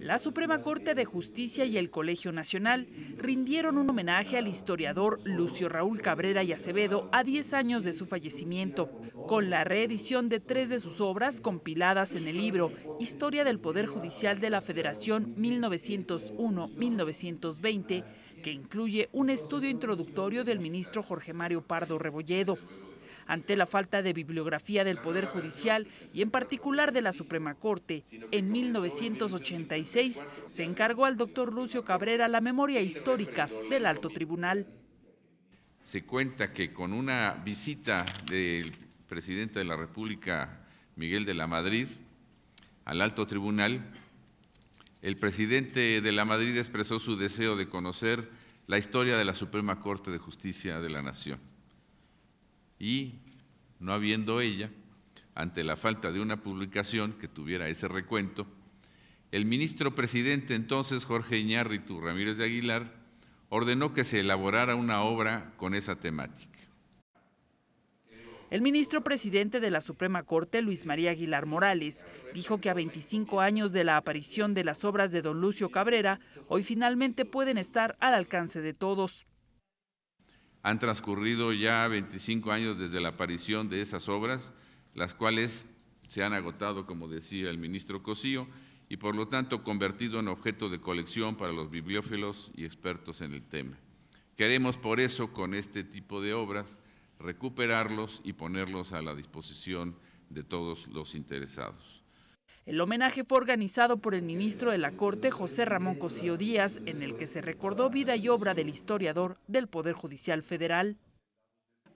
La Suprema Corte de Justicia y el Colegio Nacional rindieron un homenaje al historiador Lucio Raúl Cabrera y Acevedo a 10 años de su fallecimiento, con la reedición de tres de sus obras compiladas en el libro Historia del Poder Judicial de la Federación 1901-1920, que incluye un estudio introductorio del ministro Jorge Mario Pardo Rebolledo ante la falta de bibliografía del Poder Judicial y en particular de la Suprema Corte. En 1986 se encargó al doctor Lucio Cabrera la memoria histórica del alto tribunal. Se cuenta que con una visita del presidente de la República, Miguel de la Madrid, al alto tribunal, el presidente de la Madrid expresó su deseo de conocer la historia de la Suprema Corte de Justicia de la Nación y no habiendo ella, ante la falta de una publicación que tuviera ese recuento, el ministro presidente entonces Jorge Iñárritu Ramírez de Aguilar ordenó que se elaborara una obra con esa temática. El ministro presidente de la Suprema Corte, Luis María Aguilar Morales, dijo que a 25 años de la aparición de las obras de don Lucio Cabrera, hoy finalmente pueden estar al alcance de todos. Han transcurrido ya 25 años desde la aparición de esas obras, las cuales se han agotado, como decía el ministro Cosío, y por lo tanto convertido en objeto de colección para los bibliófilos y expertos en el tema. Queremos por eso, con este tipo de obras, recuperarlos y ponerlos a la disposición de todos los interesados. El homenaje fue organizado por el ministro de la Corte, José Ramón Cosío Díaz, en el que se recordó vida y obra del historiador del Poder Judicial Federal.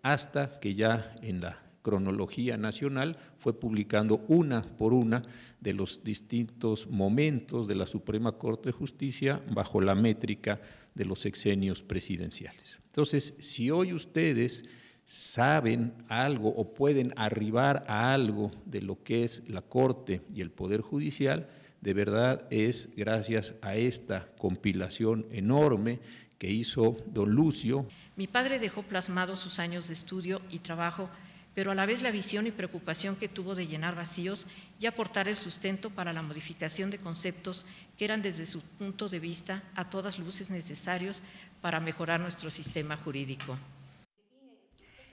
Hasta que ya en la cronología nacional fue publicando una por una de los distintos momentos de la Suprema Corte de Justicia bajo la métrica de los exenios presidenciales. Entonces, si hoy ustedes saben algo o pueden arribar a algo de lo que es la Corte y el Poder Judicial, de verdad es gracias a esta compilación enorme que hizo don Lucio. Mi padre dejó plasmados sus años de estudio y trabajo, pero a la vez la visión y preocupación que tuvo de llenar vacíos y aportar el sustento para la modificación de conceptos que eran desde su punto de vista a todas luces necesarios para mejorar nuestro sistema jurídico.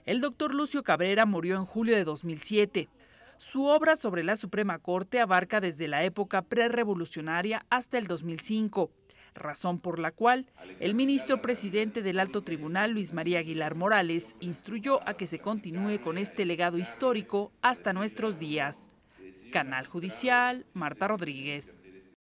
El doctor Lucio Cabrera murió en julio de 2007. Su obra sobre la Suprema Corte abarca desde la época prerevolucionaria hasta el 2005, razón por la cual el ministro presidente del Alto Tribunal, Luis María Aguilar Morales, instruyó a que se continúe con este legado histórico hasta nuestros días. Canal Judicial, Marta Rodríguez.